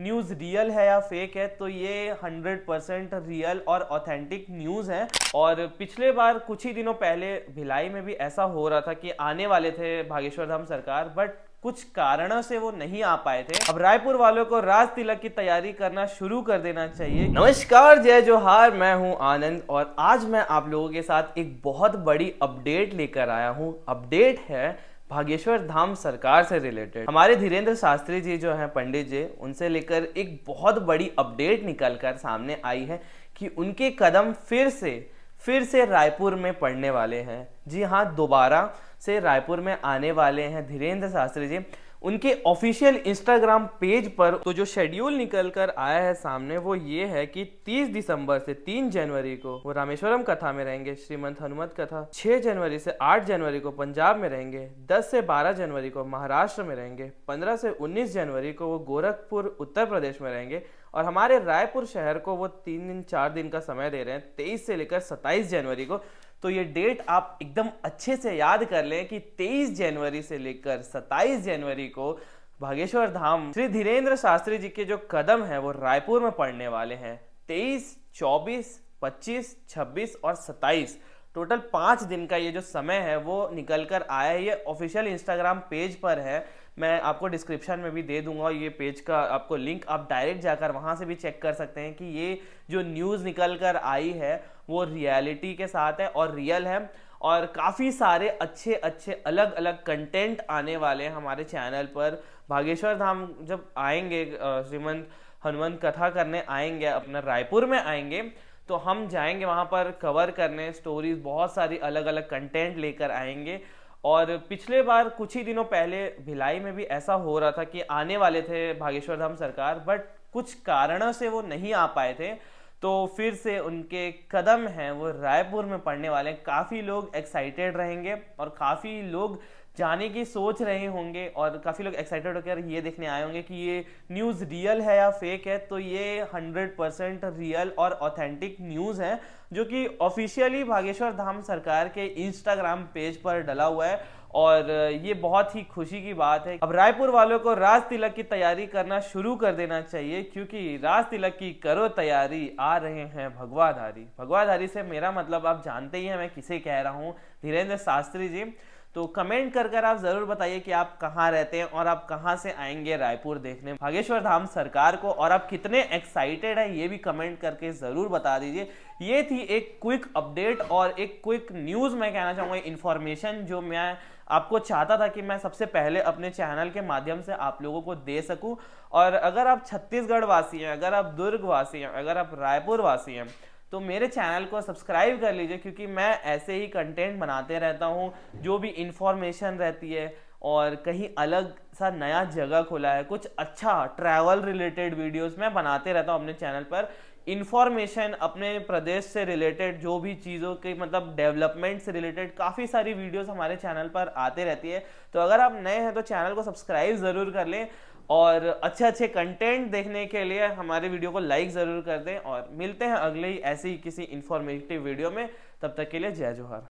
news real है या fake है तो ये 100 परसेंट रियल और ऑथेंटिक न्यूज़ है और पिछले बार कुछ ही दिनों पहले भिलाई में भी ऐसा हो रहा था कि आने वाले थे भागेश्वर धाम सरकार बट कुछ कारणों से वो नहीं आ पाए थे अब रायपुर वालों को राज तिलक की तैयारी करना शुरू कर देना चाहिए नमस्कार जय जोहार मैं हूं आनंद और आज मैं आप लोगों के साथ एक बहुत बड़ी अपडेट लेकर आया हूं अपडेट है भागेश्वर धाम सरकार से रिलेटेड हमारे धीरेन्द्र शास्त्री जी जो हैं पंडित जी उनसे लेकर एक बहुत बड़ी अपडेट निकल कर सामने आई है कि उनके कदम फिर से फिर से रायपुर में पढ़ने वाले हैं जी हाँ दोबारा से रायपुर में आने वाले हैं धीरेन्द्र शास्त्री जी उनके ऑफिशियल इंस्टाग्राम पेज पर तो जो शेड्यूल निकल कर आया है सामने वो ये है कि 30 दिसंबर से 3 जनवरी को वो रामेश्वरम कथा में रहेंगे श्रीमंत हनुमत कथा 6 जनवरी से 8 जनवरी को पंजाब में रहेंगे 10 से 12 जनवरी को महाराष्ट्र में रहेंगे 15 से 19 जनवरी को वो गोरखपुर उत्तर प्रदेश में रहेंगे और हमारे रायपुर शहर को वो तीन दिन चार दिन का समय दे रहे हैं तेईस से लेकर सत्ताईस जनवरी को तो ये डेट आप एकदम अच्छे से याद कर लें कि 23 जनवरी से लेकर 27 जनवरी को भागेश्वर धाम श्री धीरेन्द्र शास्त्री जी के जो कदम हैं वो रायपुर में पड़ने वाले हैं 23, 24, 25, 26 और 27 टोटल पाँच दिन का ये जो समय है वो निकल कर आया है ये ऑफिशियल इंस्टाग्राम पेज पर है मैं आपको डिस्क्रिप्शन में भी दे दूंगा ये पेज का आपको लिंक आप डायरेक्ट जाकर वहाँ से भी चेक कर सकते हैं कि ये जो न्यूज़ निकल कर आई है वो रियलिटी के साथ है और रियल है और काफ़ी सारे अच्छे अच्छे अलग अलग कंटेंट आने वाले हैं हमारे चैनल पर भागेश्वर धाम जब आएंगे श्रीमंत हनुमंत कथा करने आएंगे अपना रायपुर में आएंगे तो हम जाएंगे वहाँ पर कवर करने स्टोरीज बहुत सारी अलग अलग कंटेंट लेकर आएंगे और पिछले बार कुछ ही दिनों पहले भिलाई में भी ऐसा हो रहा था कि आने वाले थे भागेश्वर धाम सरकार बट कुछ कारणों से वो नहीं आ पाए थे तो फिर से उनके कदम हैं वो रायपुर में पढ़ने वाले हैं काफ़ी लोग एक्साइटेड रहेंगे और काफ़ी लोग जाने की सोच रहे होंगे और काफ़ी लोग एक्साइटेड होकर ये देखने आए होंगे कि ये न्यूज़ रियल है या फेक है तो ये हंड्रेड परसेंट रियल और ऑथेंटिक न्यूज़ है जो कि ऑफिशियली भागेश्वर धाम सरकार के इंस्टाग्राम पेज पर डला हुआ है और ये बहुत ही खुशी की बात है अब रायपुर वालों को राज तिलक की तैयारी करना शुरू कर देना चाहिए क्योंकि राज तिलक की करो तैयारी आ रहे हैं भगवाधारी भगवाधारी से मेरा मतलब आप जानते ही हैं मैं किसे कह रहा हूँ धीरेन्द्र शास्त्री जी तो कमेंट कर कर आप ज़रूर बताइए कि आप कहाँ रहते हैं और आप कहाँ से आएंगे रायपुर देखने भागेश्वर धाम सरकार को और आप कितने एक्साइटेड हैं ये भी कमेंट करके ज़रूर बता दीजिए ये थी एक क्विक अपडेट और एक क्विक न्यूज़ मैं कहना चाहूंगा इन्फॉर्मेशन जो मैं आपको चाहता था कि मैं सबसे पहले अपने चैनल के माध्यम से आप लोगों को दे सकूँ और अगर आप छत्तीसगढ़ वासी हैं अगर आप दुर्ग वासी हैं अगर आप रायपुर वासी हैं तो मेरे चैनल को सब्सक्राइब कर लीजिए क्योंकि मैं ऐसे ही कंटेंट बनाते रहता हूँ जो भी इंफॉर्मेशन रहती है और कहीं अलग सा नया जगह खुला है कुछ अच्छा ट्रैवल रिलेटेड वीडियोस मैं बनाते रहता हूँ अपने चैनल पर इन्फॉर्मेशन अपने प्रदेश से रिलेटेड जो भी चीज़ों के मतलब डेवलपमेंट से रिलेटेड काफ़ी सारी वीडियोस हमारे चैनल पर आते रहती है तो अगर आप नए हैं तो चैनल को सब्सक्राइब ज़रूर कर लें और अच्छे अच्छे कंटेंट देखने के लिए हमारे वीडियो को लाइक ज़रूर कर दें और मिलते हैं अगले ही ऐसे ही किसी इन्फॉर्मेटिव वीडियो में तब तक के लिए जय जोहर